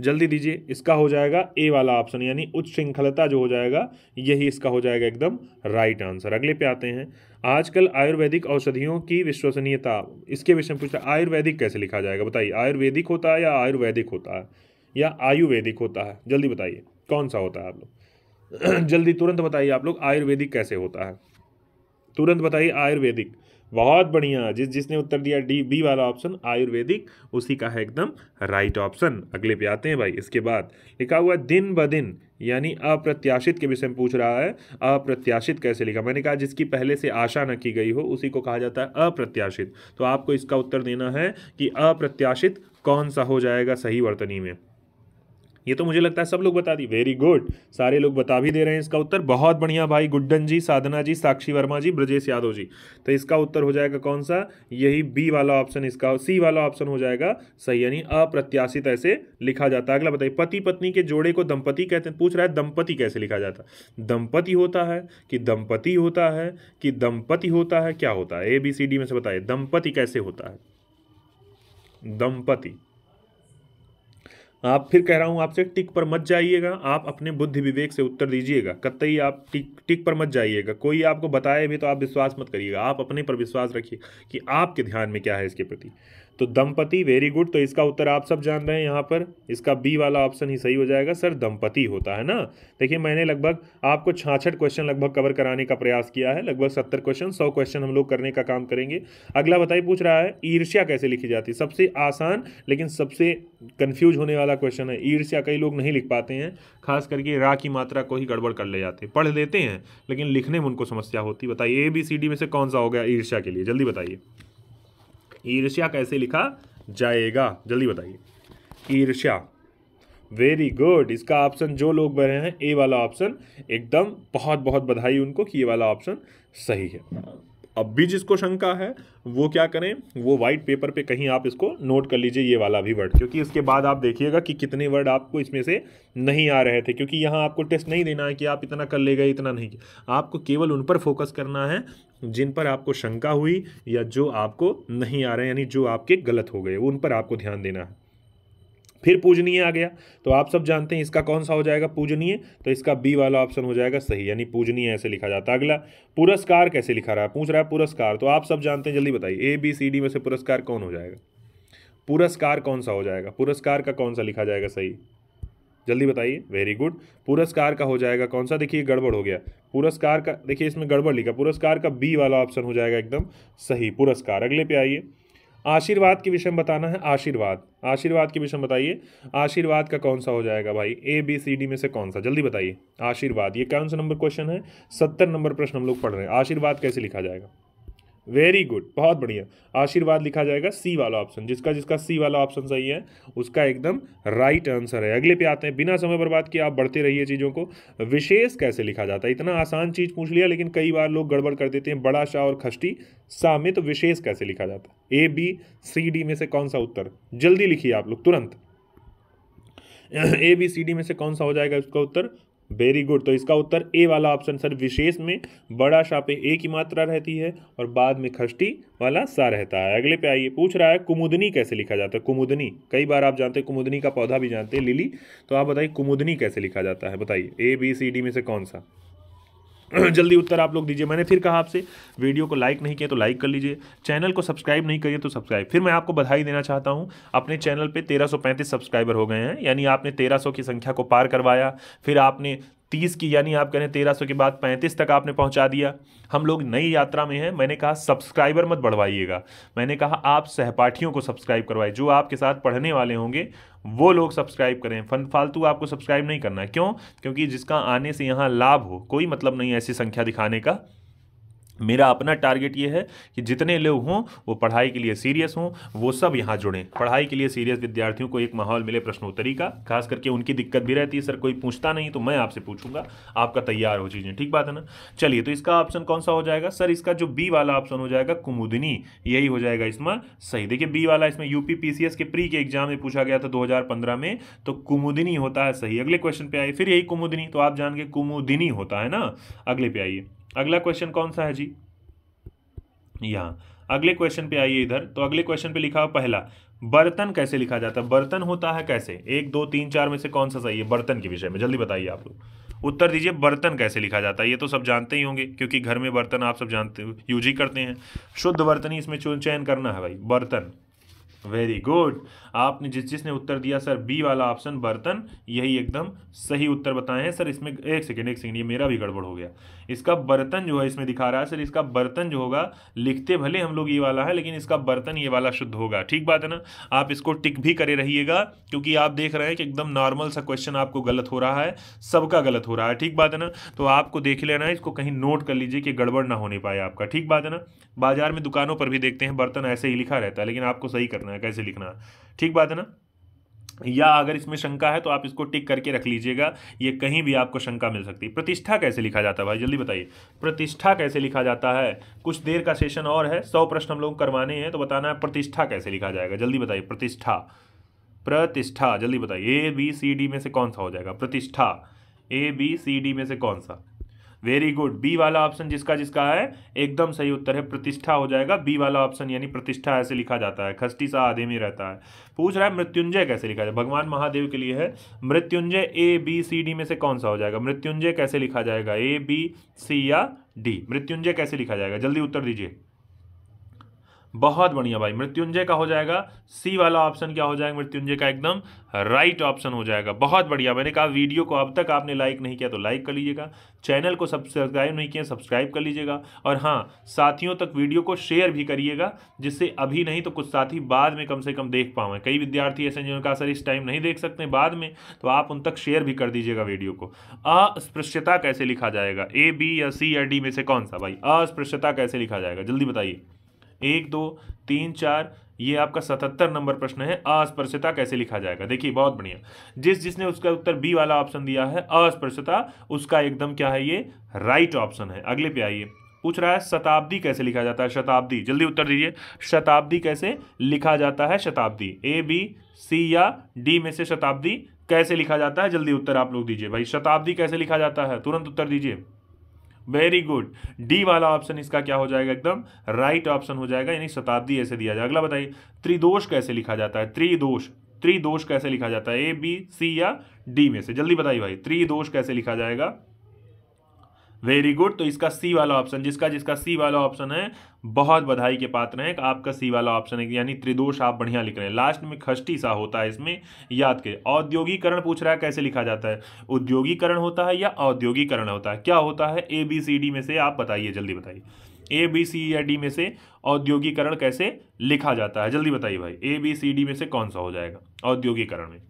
जल्दी दीजिए इसका हो जाएगा ए वाला ऑप्शन यानी उच्च श्रृंखलता जो हो जाएगा यही इसका हो जाएगा एकदम राइट आंसर अगले पे आते हैं आजकल आयुर्वेदिक औषधियों की विश्वसनीयता इसके विषय में पूछता है आयुर्वेदिक कैसे लिखा जाएगा बताइए आयुर्वेदिक होता है या आयुर्वेदिक होता है या आयुर्वेदिक होता है जल्दी बताइए कौन सा होता है आप लोग [CLEARS THROAT] जल्दी तुरंत बताइए आप लोग आयुर्वेदिक कैसे होता है तुरंत बताइए आयुर्वेदिक बहुत बढ़िया जिस जिसने उत्तर दिया डी बी वाला ऑप्शन आयुर्वेदिक उसी का है एकदम राइट ऑप्शन अगले पे आते हैं भाई इसके बाद लिखा हुआ दिन ब दिन यानी अप्रत्याशित के विषय में पूछ रहा है अप्रत्याशित कैसे लिखा मैंने कहा जिसकी पहले से आशा न की गई हो उसी को कहा जाता है अप्रत्याशित तो आपको इसका उत्तर देना है कि अप्रत्याशित कौन सा हो जाएगा सही वर्तनी में ये तो मुझे लगता है सब लोग बता दी वेरी गुड सारे लोग बता भी दे रहे हैं इसका उत्तर बहुत बढ़िया भाई गुड्डन जी साधना जी साक्षी वर्मा जी ब्रजेश यादव जी तो इसका उत्तर हो जाएगा कौन सा यही बी वाला ऑप्शन इसका सी वाला ऑप्शन हो जाएगा सही यानी अप्रत्याशित ऐसे लिखा जाता है अगला बताइए पति पत्नी के जोड़े को दंपति कहते हैं पूछ रहा है दंपति कैसे लिखा जाता दंपति होता है कि दंपति होता है कि दंपति होता है क्या होता है ए बी सी डी में से बताइए दंपति कैसे होता है दंपति आप फिर कह रहा हूँ आपसे टिक पर मत जाइएगा आप अपने बुद्धि विवेक से उत्तर दीजिएगा कतई आप टिक टिक पर मत जाइएगा कोई आपको बताए भी तो आप विश्वास मत करिएगा आप अपने पर विश्वास रखिए कि आपके ध्यान में क्या है इसके प्रति तो दंपति वेरी गुड तो इसका उत्तर आप सब जान रहे हैं यहाँ पर इसका बी वाला ऑप्शन ही सही हो जाएगा सर दंपति होता है ना देखिए मैंने लगभग आपको छाछठ क्वेश्चन लगभग कवर कराने का प्रयास किया है लगभग सत्तर क्वेश्चन सौ क्वेश्चन हम लोग करने का काम करेंगे अगला बताइए पूछ रहा है ईर्ष्या कैसे लिखी जाती है सबसे आसान लेकिन सबसे कन्फ्यूज होने वाला क्वेश्चन है ईर्ष्या कई लोग नहीं लिख पाते हैं खास करके रा की मात्रा को ही गड़बड़ कर ले जाते हैं पढ़ लेते हैं लेकिन लिखने में उनको समस्या होती बताइए ए बी सी डी में से कौन सा हो गया ईर्ष्या के लिए जल्दी बताइए ईर्ष्या कैसे लिखा जाएगा जल्दी बताइए ईर्ष्या वेरी गुड इसका ऑप्शन जो लोग बने हैं ए वाला ऑप्शन एकदम बहुत बहुत बधाई उनको कि ये वाला ऑप्शन सही है अब भी जिसको शंका है वो क्या करें वो वाइट पेपर पे कहीं आप इसको नोट कर लीजिए ये वाला भी वर्ड क्योंकि इसके बाद आप देखिएगा कि कितने वर्ड आपको इसमें से नहीं आ रहे थे क्योंकि यहाँ आपको टेस्ट नहीं देना है कि आप इतना कर ले गए इतना नहीं आपको केवल उन पर फोकस करना है जिन पर आपको शंका हुई या जो आपको नहीं आ रहे यानी जो आपके गलत हो गए उन पर आपको ध्यान देना है फिर पूजनीय आ गया तो आप सब जानते हैं इसका कौन सा हो जाएगा पूजनीय तो इसका बी वाला ऑप्शन हो जाएगा सही यानी पूजनीय ऐसे लिखा जाता है अगला पुरस्कार कैसे लिखा रहा है पूछ रहा है पुरस्कार तो आप सब जानते हैं जल्दी बताइए ए बी सी डी में से पुरस्कार कौन हो जाएगा पुरस्कार कौन सा हो जाएगा पुरस्कार का कौन सा लिखा जाएगा सही जल्दी बताइए वेरी गुड पुरस्कार का हो जाएगा कौन सा देखिए गड़बड़ हो गया पुरस्कार का देखिए इसमें गड़बड़ लिखा पुरस्कार का बी वाला ऑप्शन हो जाएगा एकदम सही पुरस्कार अगले पे आइए आशीर्वाद के विषय में बताना है आशीर्वाद आशीर्वाद के विषय में बताइए आशीर्वाद का कौन सा हो जाएगा भाई ए बी सी डी में से कौन सा जल्दी बताइए आशीर्वाद ये कौन सा नंबर क्वेश्चन है सत्तर नंबर प्रश्न हम लोग पढ़ रहे हैं आशीर्वाद कैसे लिखा जाएगा वेरी गुड बहुत बढ़िया आशीर्वाद लिखा जाएगा सी वाला ऑप्शन जिसका जिसका सी वाला ऑप्शन सही है उसका एकदम राइट आंसर है अगले पे आते हैं बिना समय बर्बाद किए आप बढ़ते रहिए चीज़ों को विशेष कैसे लिखा जाता है इतना आसान चीज़ पूछ लिया लेकिन कई बार लोग गड़बड़ कर देते हैं बड़ा शाह और खष्टी सा में तो विशेष कैसे लिखा जाता है ए बी सी डी में से कौन सा उत्तर जल्दी लिखिए आप लोग तुरंत ए बी सी डी में से कौन सा हो जाएगा उसका उत्तर वेरी गुड तो इसका उत्तर ए वाला ऑप्शन सर विशेष में बड़ा शाह पे ए की मात्रा रहती है और बाद में खष्टी वाला सा रहता है अगले पे आइए पूछ रहा है कुमुदनी कैसे लिखा जाता है कुमुदनी कई बार आप जानते हैं कुमुदनी का पौधा भी जानते हैं लिली तो आप बताइए कुमुदनी कैसे लिखा जाता है बताइए ए बी सी डी में से कौन सा [CLEARS THROAT] जल्दी उत्तर आप लोग दीजिए मैंने फिर कहा आपसे वीडियो को लाइक नहीं किया तो लाइक कर लीजिए चैनल को सब्सक्राइब नहीं करिए तो सब्सक्राइब फिर मैं आपको बधाई देना चाहता हूँ अपने चैनल पे 1335 सब्सक्राइबर हो गए हैं यानी आपने 1300 की संख्या को पार करवाया फिर आपने तीस की यानी आप कह रहे हैं तेरह सौ के बाद पैंतीस तक आपने पहुंचा दिया हम लोग नई यात्रा में हैं मैंने कहा सब्सक्राइबर मत बढ़वाइएगा मैंने कहा आप सहपाठियों को सब्सक्राइब करवाए जो आपके साथ पढ़ने वाले होंगे वो लोग सब्सक्राइब करें फन फालतू आपको सब्सक्राइब नहीं करना है क्यों क्योंकि जिसका आने से यहाँ लाभ हो कोई मतलब नहीं ऐसी संख्या दिखाने का मेरा अपना टारगेट ये है कि जितने लोग हों वो पढ़ाई के लिए सीरियस हों वो सब यहाँ जुड़ें पढ़ाई के लिए सीरियस विद्यार्थियों को एक माहौल मिले प्रश्नोत्तरी का खास करके उनकी दिक्कत भी रहती है सर कोई पूछता नहीं तो मैं आपसे पूछूंगा आपका तैयार हो चीज़ें ठीक बात है ना चलिए तो इसका ऑप्शन कौन सा हो जाएगा सर इसका जो बी वाला ऑप्शन हो जाएगा कुमुदिनी यही हो जाएगा इसमें सही देखिए बी वाला इसमें यूपी के प्री के एग्जाम में पूछा गया था दो में तो कुमुदिनी होता है सही अगले क्वेश्चन पर आइए फिर यही कुमुदिनी तो आप जान के कुमुदिनी होता है ना अगले पे आइए अगला क्वेश्चन कौन सा है जी यहाँ अगले क्वेश्चन पे आइए इधर तो अगले क्वेश्चन पे लिखा हुआ पहला बर्तन कैसे लिखा जाता है बर्तन होता है कैसे एक दो तीन चार में से कौन सा सही है बर्तन के विषय में जल्दी बताइए आप लोग उत्तर दीजिए बर्तन कैसे लिखा जाता है ये तो सब जानते ही होंगे क्योंकि घर में बर्तन आप सब जानते यूज ही करते हैं शुद्ध बर्तन ही इसमें चयन करना है भाई बर्तन वेरी गुड आपने जिस जिसने उत्तर दिया सर बी वाला ऑप्शन बर्तन यही एकदम सही उत्तर बताए हैं सर इसमें एक सेकेंड एक सेकेंड ये मेरा भी गड़बड़ हो गया इसका बर्तन जो है इसमें दिखा रहा है सर इसका बर्तन जो होगा लिखते भले हम लोग ये वाला है लेकिन इसका बर्तन ये वाला शुद्ध होगा ठीक बात है ना आप इसको टिक भी करे रहिएगा क्योंकि आप देख रहे हैं कि एकदम नॉर्मल सा क्वेश्चन आपको गलत हो रहा है सबका गलत हो रहा है ठीक बात है ना तो आपको देख लेना है इसको कहीं नोट कर लीजिए कि गड़बड़ ना होने पाए आपका ठीक बात है ना बाजार में दुकानों पर भी देखते हैं बर्तन ऐसे ही लिखा रहता है लेकिन आपको सही करना है है कैसे लिखना है ठीक बात है ना या अगर इसमें शंका है तो आप इसको टिक करके रख लीजिएगा ये कहीं भी आपको शंका मिल सकती है प्रतिष्ठा कैसे लिखा जाता है भाई जल्दी बताइए प्रतिष्ठा कैसे लिखा जाता है कुछ देर का सेशन और है सौ प्रश्न हम लोग करवाने हैं तो बताना है प्रतिष्ठा कैसे लिखा जाएगा जल्दी बताइए प्रतिष्ठा प्रतिष्ठा जल्दी बताइए ए बी सी डी में से कौन सा हो जाएगा प्रतिष्ठा ए बी सी डी में से कौन सा वेरी गुड बी वाला ऑप्शन जिसका जिसका है एकदम सही उत्तर है प्रतिष्ठा हो जाएगा बी वाला ऑप्शन यानी प्रतिष्ठा ऐसे लिखा जाता है खस्टी सा आधे में रहता है पूछ रहा है मृत्युंजय कैसे लिखा जाए भगवान महादेव के लिए है Mrityunjay A B C D में से कौन सा हो जाएगा मृत्युंजय कैसे लिखा जाएगा ए बी सी या डी मृत्युंजय कैसे लिखा जाएगा जल्दी उत्तर दीजिए बहुत बढ़िया भाई मृत्युंजय का हो जाएगा सी वाला ऑप्शन क्या हो जाएगा मृत्युंजय का एकदम राइट ऑप्शन हो जाएगा बहुत बढ़िया मैंने कहा वीडियो को अब तक आपने लाइक नहीं किया तो लाइक कर लीजिएगा चैनल को सब्सक्राइब नहीं किया सब्सक्राइब कर लीजिएगा और हाँ साथियों तक वीडियो को शेयर भी करिएगा जिससे अभी नहीं तो कुछ साथी बाद में कम से कम देख पाएँ कई विद्यार्थी ऐसे जिन्होंने कहा सर इस टाइम नहीं देख सकते बाद में तो आप उन तक शेयर भी कर दीजिएगा वीडियो को अस्पृश्यता कैसे लिखा जाएगा ए बी या सी या डी में से कौन सा भाई अस्पृश्यता कैसे लिखा जाएगा जल्दी बताइए एक दो तीन चार ये आपका सतहत्तर नंबर प्रश्न है अस्पृश्यता कैसे लिखा जाएगा देखिए बहुत बढ़िया जिस जिसने उसका उत्तर बी वाला ऑप्शन दिया है अस्पृश्यता उसका एकदम क्या है ये राइट ऑप्शन है अगले पे आइए पूछ रहा है शताब्दी कैसे लिखा जाता है शताब्दी जल्दी उत्तर दीजिए शताब्दी कैसे लिखा जाता है शताब्दी ए बी सी या डी में से शताब्दी कैसे लिखा जाता है जल्दी उत्तर आप लोग दीजिए भाई शताब्दी कैसे लिखा जाता है तुरंत उत्तर दीजिए वेरी गुड डी वाला ऑप्शन इसका क्या हो जाएगा एकदम राइट ऑप्शन हो जाएगा यानी शताब्दी ऐसे दिया जाएगा अगला बताइए त्रिदोष कैसे लिखा जाता है त्रिदोष त्रिदोष कैसे लिखा जाता है ए बी सी या डी में से जल्दी बताइए भाई त्रिदोष कैसे लिखा जाएगा वेरी गुड तो इसका सी वाला ऑप्शन जिसका जिसका सी वाला ऑप्शन है बहुत बधाई के पात्र हैं आपका सी वाला ऑप्शन है यानी त्रिदोष आप बढ़िया लिख रहे हैं लास्ट में खष्टी सा होता है इसमें याद के औद्योगिकरण पूछ रहा है कैसे लिखा जाता है उद्योगीकरण होता है या औद्योगिकरण होता है क्या होता है ए बी सी डी में से आप बताइए जल्दी बताइए ए बी सी या डी में से औद्योगिकरण कैसे लिखा जाता है जल्दी बताइए भाई ए बी सी डी में से कौन सा हो जाएगा औद्योगिकरण में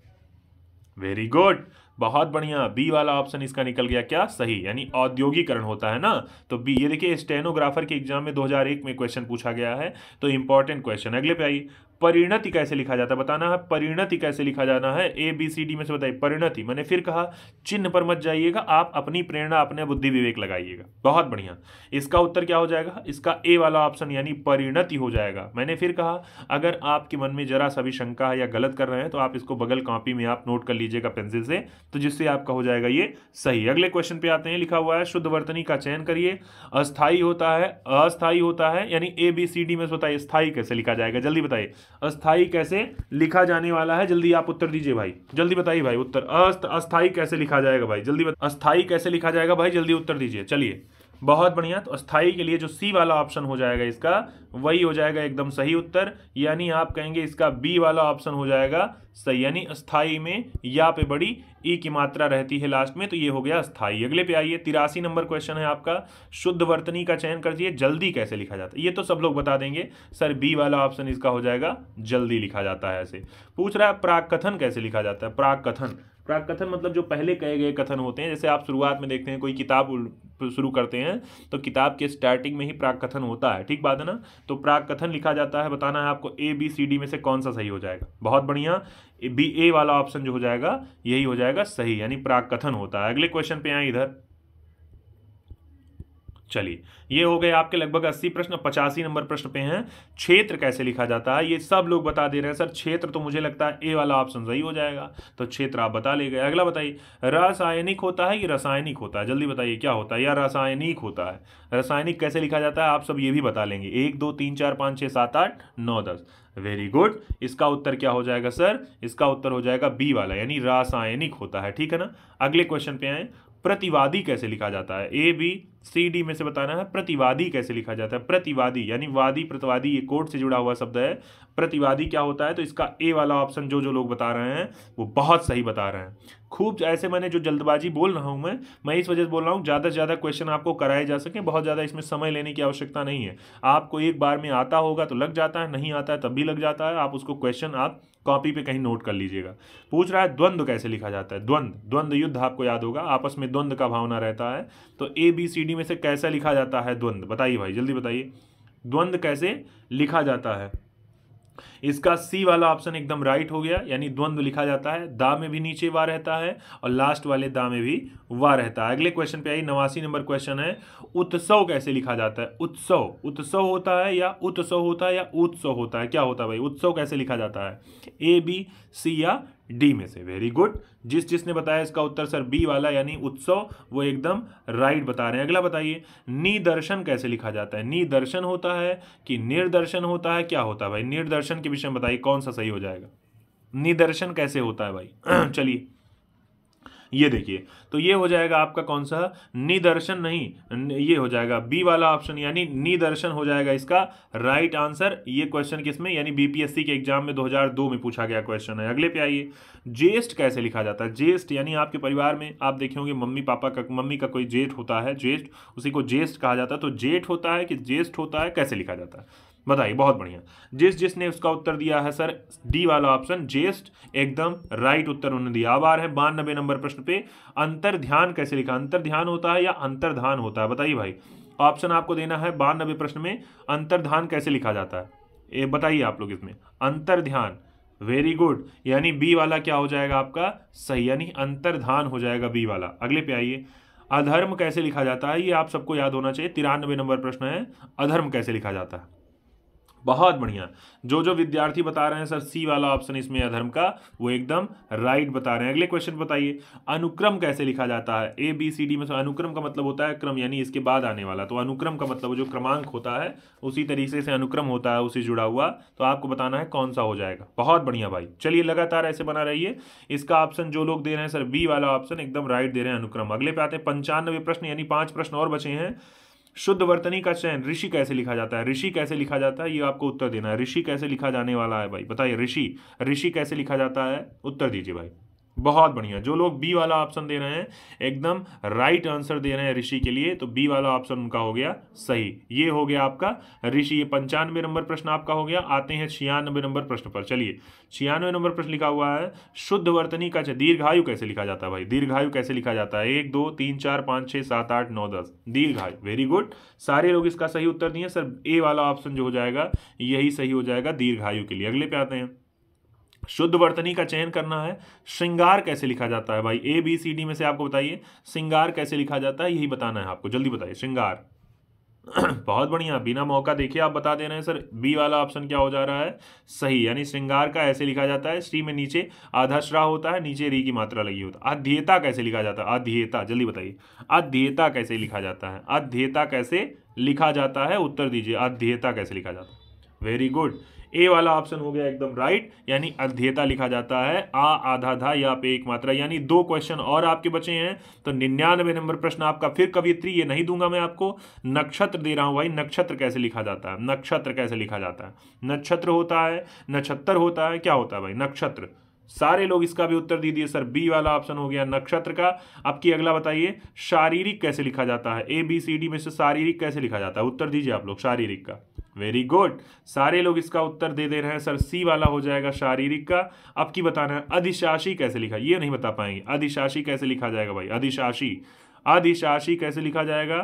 वेरी गुड बहुत बढ़िया बी वाला ऑप्शन इसका निकल गया क्या सही यानी औद्योगिकरण होता है ना तो बी ये देखिए स्टेनोग्राफर के एग्जाम में 2001 में क्वेश्चन पूछा गया है तो इंपॉर्टेंट क्वेश्चन अगले पे आइए परिणति कैसे लिखा जाता है बताना है परिणति कैसे लिखा जाना है ए बी सी डी में से बताइए परिणति मैंने फिर कहा चिन्ह पर मत जाइएगा आप अपनी प्रेरणा अपने बुद्धि विवेक लगाइएगा बहुत बढ़िया इसका उत्तर क्या हो जाएगा इसका ए वाला ऑप्शन यानी परिणति हो जाएगा मैंने फिर कहा अगर आपके मन में जरा सा भी शंका है या गलत कर रहे हैं तो आप इसको बगल कॉपी में आप नोट कर लीजिएगा पेंसिल से तो जिससे आपका हो जाएगा ये सही अगले क्वेश्चन पे आते हैं लिखा हुआ है शुद्ध वर्तनी का चयन करिए अस्थायी होता है अस्थायी होता है यानी ए बी सी डी में से बताइए स्थायी कैसे लिखा जाएगा जल्दी बताइए अस्थाई कैसे लिखा जाने वाला है जल्दी आप उत्तर दीजिए भाई जल्दी बताइए भाई उत्तर अस्थाई कैसे लिखा जाएगा भाई जल्दी अस्थाई कैसे लिखा जाएगा भाई जल्दी उत्तर दीजिए चलिए बहुत बढ़िया तो अस्थाई के लिए जो सी वाला ऑप्शन हो जाएगा इसका वही हो जाएगा एकदम सही उत्तर यानी आप कहेंगे इसका बी वाला ऑप्शन हो जाएगा सही यानी अस्थाई में या पे बड़ी ई e की मात्रा रहती है लास्ट में तो ये हो गया अस्थाई अगले पे आइए तिरासी नंबर क्वेश्चन है आपका शुद्ध वर्तनी का चयन कर दिए जल्दी कैसे लिखा जाता है ये तो सब लोग बता देंगे सर बी वाला ऑप्शन इसका हो जाएगा जल्दी लिखा जाता है ऐसे पूछ रहा है प्राक कथन कैसे लिखा जाता है प्राक कथन प्राक कथन मतलब जो पहले कहे गए कथन होते हैं जैसे आप शुरुआत में देखते हैं कोई किताब शुरू करते हैं तो किताब के स्टार्टिंग में ही प्राक कथन होता है ठीक बात है ना तो प्राक कथन लिखा जाता है बताना है आपको ए बी सी डी में से कौन सा सही हो जाएगा बहुत बढ़िया बी ए वाला ऑप्शन जो हो जाएगा यही हो जाएगा सही यानी प्राक कथन होता है अगले क्वेश्चन पे आए इधर चलिए ये हो गए आपके लगभग अस्सी प्रश्न पचासी नंबर प्रश्न पे हैं क्षेत्र कैसे लिखा जाता है ये सब लोग बता दे रहे हैं सर क्षेत्र तो मुझे लगता है ए वाला ऑप्शन सही हो जाएगा तो क्षेत्र आप बता ले गए अगला बताइए रासायनिक होता है कि रासायनिक होता है जल्दी बताइए क्या होता है या रासायनिक होता है रासायनिक कैसे लिखा जाता है आप सब ये भी बता लेंगे एक दो तीन चार पाँच छः सात आठ नौ दस वेरी गुड इसका उत्तर क्या हो जाएगा सर इसका उत्तर हो जाएगा बी वाला यानी रासायनिक होता है ठीक है ना अगले क्वेश्चन पे आए प्रतिवादी कैसे लिखा जाता है ए बी सी डी में से बताना है प्रतिवादी कैसे लिखा जाता है प्रतिवादी यानी वादी प्रतिवादी ये कोर्ट से जुड़ा हुआ शब्द है प्रतिवादी क्या होता है तो इसका ए वाला ऑप्शन जो जो लोग बता रहे हैं वो बहुत सही बता रहे हैं खूब ऐसे मैंने जो जल्दबाजी बोल रहा हूँ मैं मैं इस वजह से बोल रहा हूँ ज़्यादा से ज़्यादा क्वेश्चन आपको कराए जा सकें बहुत ज़्यादा इसमें समय लेने की आवश्यकता नहीं है आपको एक बार में आता होगा तो लग जाता है नहीं आता है तब भी लग जाता है आप उसको क्वेश्चन आप कॉपी पे कहीं नोट कर लीजिएगा पूछ रहा है द्वंद्व कैसे लिखा जाता है द्वंद द्वंद युद्ध आपको याद होगा आपस में द्वंद का भावना रहता है तो ए बी सी डी में से कैसे लिखा जाता है द्वंद्व बताइए भाई जल्दी बताइए द्वंद्व कैसे लिखा जाता है इसका सी वाला ऑप्शन एकदम राइट हो गया यानी द्वंद्व लिखा जाता है दा में भी नीचे वा रहता है और लास्ट वाले दा में भी वा रहता है अगले क्वेश्चन पे आई नवासी नंबर क्वेश्चन है उत्सव कैसे लिखा जाता है उत्सव उत्सव होता है या उत्सव होता है या उत्सव होता है क्या होता है भाई उत्सव कैसे लिखा जाता है ए बी सी या डी में से वेरी गुड जिस जिसने बताया इसका उत्तर सर बी वाला यानी उत्सव वो एकदम राइट बता रहे हैं अगला बताइए निदर्शन कैसे लिखा जाता है निदर्शन होता है कि निर्दर्शन होता है क्या होता है भाई निर्दर्शन के विषय में बताइए कौन सा सही हो जाएगा निदर्शन कैसे होता है भाई [CLEARS THROAT] चलिए ये देखिए तो ये हो जाएगा आपका कौन सा निदर्शन नहीं ये हो जाएगा बी वाला ऑप्शन यानी निदर्शन हो जाएगा इसका राइट आंसर ये क्वेश्चन किसमें यानी बीपीएससी के एग्जाम में 2002 में पूछा गया क्वेश्चन है अगले पे आइए जेस्ट कैसे लिखा जाता है जेस्ट यानी आपके परिवार में आप देखे होंगे मम्मी पापा का मम्मी का कोई जेठ होता है जेस्ट उसी को जेस्ट कहा जाता है तो जेठ होता है कि जेस्ट होता है कैसे लिखा जाता है बताइए बहुत बढ़िया जिस जिसने उसका उत्तर दिया है सर डी वाला ऑप्शन जेस्ट एकदम राइट उत्तर उन्होंने दिया अब आ रहे हैं बानबे नंबर प्रश्न पे अंतर ध्यान कैसे लिखा अंतर ध्यान होता है या अंतर्धान होता है बताइए भाई ऑप्शन आपको देना है बानबे प्रश्न में अंतर्धान कैसे लिखा जाता है ये बताइए आप लोग इसमें ध्यान वेरी गुड यानी बी वाला क्या हो जाएगा आपका सही यानी अंतर्धान हो जाएगा बी वाला अगले पे आइए अधर्म कैसे लिखा जाता है ये आप सबको याद होना चाहिए तिरानवे नंबर प्रश्न है अधर्म कैसे लिखा जाता है बहुत बढ़िया जो जो विद्यार्थी बता रहे हैं सर सी वाला ऑप्शन इसमें अधर्म का वो एकदम राइट बता रहे हैं अगले क्वेश्चन बताइए अनुक्रम कैसे लिखा जाता है ए बी सी डी में अनुक्रम का मतलब होता है क्रम यानी इसके बाद आने वाला तो अनुक्रम का मतलब जो क्रमांक होता है उसी तरीके से अनुक्रम होता है उसी जुड़ा हुआ तो आपको बताना है कौन सा हो जाएगा बहुत बढ़िया भाई चलिए लगातार ऐसे बना रहिए इसका ऑप्शन जो लोग दे रहे हैं सर बी वाला ऑप्शन एकदम राइट दे रहे हैं अनुक्रम अगले पे आते हैं पंचानवे प्रश्न यानी पांच प्रश्न और बचे हैं शुद्ध वर्तनी का चयन ऋषि कैसे लिखा जाता है ऋषि कैसे लिखा जाता है ये आपको उत्तर देना है ऋषि कैसे लिखा जाने वाला है भाई बताइए ऋषि ऋषि कैसे लिखा जाता है उत्तर दीजिए भाई बहुत बढ़िया जो लोग बी वाला ऑप्शन दे रहे हैं एकदम राइट आंसर दे रहे हैं ऋषि के लिए तो बी वाला ऑप्शन उनका हो गया सही ये हो गया आपका ऋषि ये पंचानवे नंबर प्रश्न आपका हो गया आते हैं छियानवे नंबर प्रश्न पर चलिए छियानवे नंबर प्रश्न लिखा हुआ है शुद्ध वर्तनी का दीर्घायु कैसे लिखा जाता है भाई दीर्घायु कैसे लिखा जाता है एक दो तीन चार पाँच छः सात आठ नौ दस दीर्घायु वेरी गुड सारे लोग इसका सही उत्तर दिए सर ए वाला ऑप्शन जो हो जाएगा यही सही हो जाएगा दीर्घायु के लिए अगले पे आते हैं शुद्ध वर्तनी का चयन करना है श्रृंगार कैसे लिखा जाता है भाई ए बी सी डी में से आपको बताइए श्रृंगार कैसे लिखा जाता है यही बताना है आपको जल्दी बताइए श्रृंगार [CLEARS THROAT] बहुत बढ़िया बिना मौका देखिए आप बता दे रहे हैं सर बी वाला ऑप्शन क्या हो जा रहा है सही यानी श्रृंगार का ऐसे लिखा जाता है श्री में नीचे आधा श्रा होता है नीचे री की मात्रा लगी होता है अध्येता कैसे लिखा जाता है अध्येता जल्दी बताइए अध्येता कैसे लिखा जाता है अध्येता कैसे लिखा जाता है उत्तर दीजिए अध्येता कैसे लिखा जाता है वेरी गुड ए वाला ऑप्शन हो गया एकदम राइट यानी अध्येता लिखा जाता है आ आधा धा या पे एक मात्रा यानी दो क्वेश्चन और आपके बचे हैं तो निन्यानवे नंबर प्रश्न आपका फिर कवित्री ये नहीं दूंगा मैं आपको नक्षत्र दे रहा हूं भाई नक्षत्र कैसे लिखा जाता है नक्षत्र कैसे लिखा जाता है नक्षत्र होता है नक्षत्र होता है क्या होता है भाई नक्षत्र सारे लोग इसका भी उत्तर दिए सर बी वाला ऑप्शन हो गया नक्षत्र का आपकी अगला बताइए शारीरिक कैसे लिखा जाता है ए बी सी डी में से शारीरिक कैसे लिखा जाता है उत्तर दीजिए आप लोग शारीरिक का वेरी गुड सारे लोग इसका उत्तर दे दे रहे हैं सर सी वाला हो जाएगा शारीरिक का अब की बताना है अधिशाशी कैसे लिखा ये नहीं बता पाएंगे अधिशाशी कैसे लिखा जाएगा भाई अधिशाशी अधिशाशी कैसे लिखा जाएगा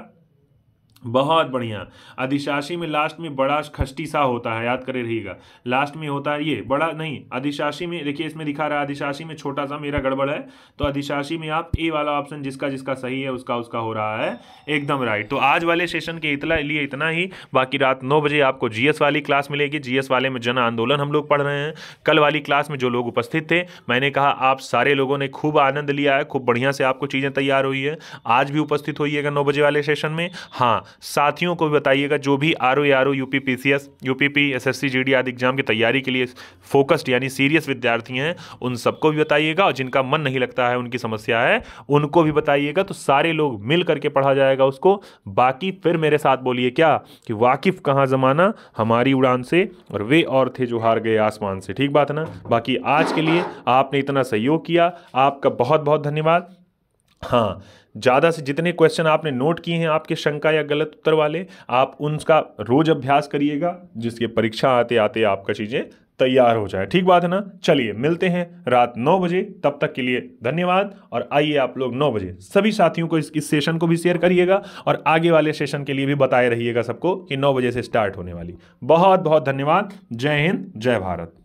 बहुत बढ़िया अधिशासी में लास्ट में बड़ा खष्टी सा होता है याद करे रहिएगा लास्ट में होता है ये बड़ा नहीं अधिशासी में देखिए इसमें दिखा रहा है अधिशासी में छोटा सा मेरा गड़बड़ है तो अधिशासी में आप ए वाला ऑप्शन जिसका जिसका सही है उसका उसका हो रहा है एकदम राइट तो आज वाले सेशन के इतना लिए इतना ही बाकी रात नौ बजे आपको जी वाली क्लास मिलेगी जी वाले में जन आंदोलन हम लोग पढ़ रहे हैं कल वाली क्लास में जो लोग उपस्थित थे मैंने कहा आप सारे लोगों ने खूब आनंद लिया है खूब बढ़िया से आपको चीज़ें तैयार हुई है आज भी उपस्थित होइएगा नौ बजे वाले सेशन में हाँ साथियों को भी बताइएगा जो भी R O R O U P P C S U P P S S C G D आदि एग्जाम की तैयारी के लिए फोकस्ड यानी सीरियस विद्यार्थी हैं उन सबको भी बताइएगा और जिनका मन नहीं लगता है उनकी समस्या है उनको भी बताइएगा तो सारे लोग मिल करके पढ़ा जाएगा उसको बाकी फिर मेरे साथ बोलिए क्या कि वाकिफ़ कहाँ ज़माना हमारी उड़ान से और वे और थे जो हार गए आसमान से ठीक बात ना बाकी आज के लिए आपने इतना सहयोग किया आपका बहुत बहुत धन्यवाद हाँ ज़्यादा से जितने क्वेश्चन आपने नोट किए हैं आपके शंका या गलत उत्तर वाले आप उनका रोज अभ्यास करिएगा जिसके परीक्षा आते आते आपका चीज़ें तैयार हो जाए ठीक बात है ना चलिए मिलते हैं रात नौ बजे तब तक के लिए धन्यवाद और आइए आप लोग नौ बजे सभी साथियों को इस, इस सेशन को भी शेयर करिएगा और आगे वाले सेशन के लिए भी बताए रहिएगा सबको कि नौ बजे से स्टार्ट होने वाली बहुत बहुत धन्यवाद जय हिंद जय भारत